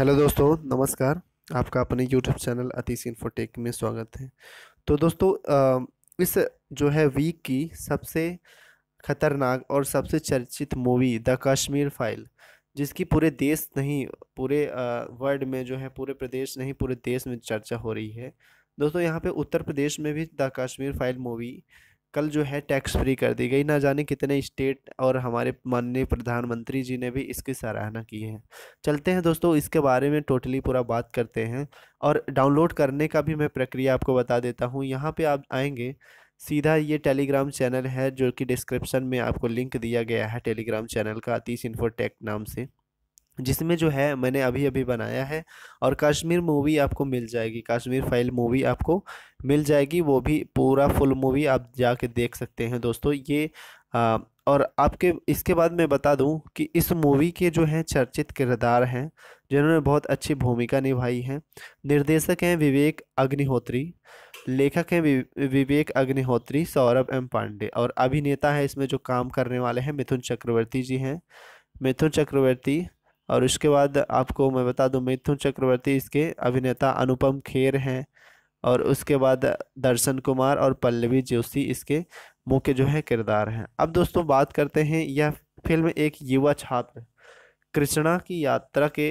hello दोस्तों नमस्कार आपका अपने यूट्यूब चैनल अतीश इन्फोटेक में स्वागत है तो दोस्तों इस जो है वीक की सबसे ख़तरनाक और सबसे चर्चित मूवी द कश्मीर फाइल जिसकी पूरे देश नहीं पूरे वर्ल्ड में जो है पूरे प्रदेश नहीं पूरे देश में चर्चा हो रही है दोस्तों यहाँ पे उत्तर प्रदेश में भी द कश्मीर फाइल मूवी कल जो है टैक्स फ्री कर दी गई ना जाने कितने स्टेट और हमारे माननीय प्रधानमंत्री जी ने भी इसकी सराहना की है चलते हैं दोस्तों इसके बारे में टोटली पूरा बात करते हैं और डाउनलोड करने का भी मैं प्रक्रिया आपको बता देता हूँ यहाँ पे आप आएंगे सीधा ये टेलीग्राम चैनल है जो कि डिस्क्रिप्शन में आपको लिंक दिया गया है टेलीग्राम चैनल का अतीश इन्फोटेक नाम से जिसमें जो है मैंने अभी अभी बनाया है और कश्मीर मूवी आपको मिल जाएगी कश्मीर फाइल मूवी आपको मिल जाएगी वो भी पूरा फुल मूवी आप जाके देख सकते हैं दोस्तों ये आ, और आपके इसके बाद मैं बता दूं कि इस मूवी के जो हैं चर्चित किरदार हैं जिन्होंने बहुत अच्छी भूमिका निभाई है निर्देशक हैं विवेक अग्निहोत्री लेखक हैं विवेक अग्निहोत्री सौरभ एम पांडे और अभिनेता है इसमें जो काम करने वाले हैं मिथुन चक्रवर्ती जी हैं मिथुन चक्रवर्ती और उसके बाद आपको मैं बता दूं मिथुन चक्रवर्ती इसके अभिनेता अनुपम खेर हैं और उसके बाद दर्शन कुमार और पल्लवी जोशी इसके मुख्य जो है किरदार हैं अब दोस्तों बात करते हैं यह फिल्म एक युवा छात्र कृष्णा की यात्रा के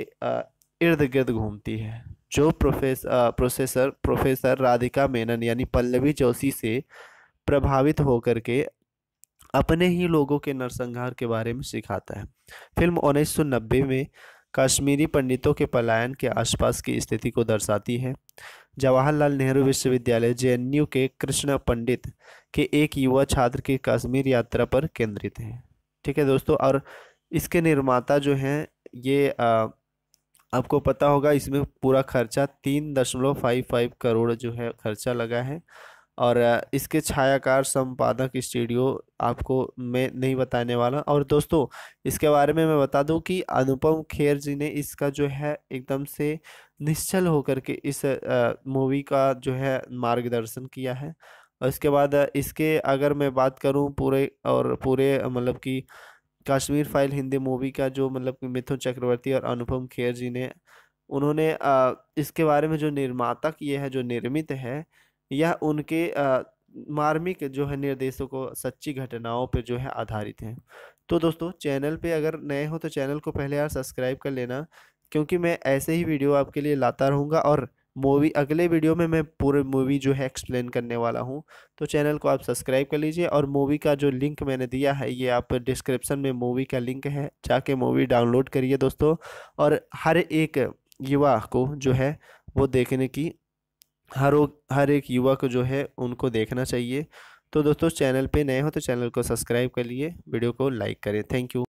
इर्द गिर्द घूमती है जो profess professor professor Radhika Menon यानी पल्लवी जोशी से प्रभावित होकर के अपने ही लोगों के नरसंहार के बारे में सिखाता है फिल्म 1990 में कश्मीरी पंडितों के पलायन के आसपास की स्थिति को दर्शाती है जवाहरलाल नेहरू विश्वविद्यालय जे के कृष्णा पंडित के एक युवा छात्र की कश्मीर यात्रा पर केंद्रित है ठीक है दोस्तों और इसके निर्माता जो हैं ये आ, आपको पता होगा इसमें पूरा खर्चा तीन दशमलव फाइव फाइव करोड़ जो है खर्चा लगा है और इसके छायाकार संपादक स्टूडियो आपको मैं नहीं बताने वाला और दोस्तों इसके बारे में मैं बता दूं कि अनुपम खेर जी ने इसका जो है एकदम से निश्चल होकर के इस मूवी का जो है मार्गदर्शन किया है और इसके बाद इसके अगर मैं बात करूं पूरे और पूरे मतलब कि कश्मीर फाइल हिंदी मूवी का जो मतलब मिथुन चक्रवर्ती और अनुपम खेर जी ने उन्होंने इसके बारे में जो निर्माता किए हैं जो निर्मित है यह उनके मार्मिक जो है निर्देशों को सच्ची घटनाओं पर जो है आधारित हैं तो दोस्तों चैनल पे अगर नए हो तो चैनल को पहले यार सब्सक्राइब कर लेना क्योंकि मैं ऐसे ही वीडियो आपके लिए लाता रहूँगा और मूवी अगले वीडियो में मैं पूरे मूवी जो है एक्सप्लेन करने वाला हूँ तो चैनल को आप सब्सक्राइब कर लीजिए और मूवी का जो लिंक मैंने दिया है ये आप डिस्क्रिप्शन में मूवी का लिंक है जाके मूवी डाउनलोड करिए दोस्तों और हर एक युवा को जो है वो देखने की हर हर एक युवा को जो है उनको देखना चाहिए तो दोस्तों चैनल पे नए हो तो चैनल को सब्सक्राइब कर लिए वीडियो को लाइक करें थैंक यू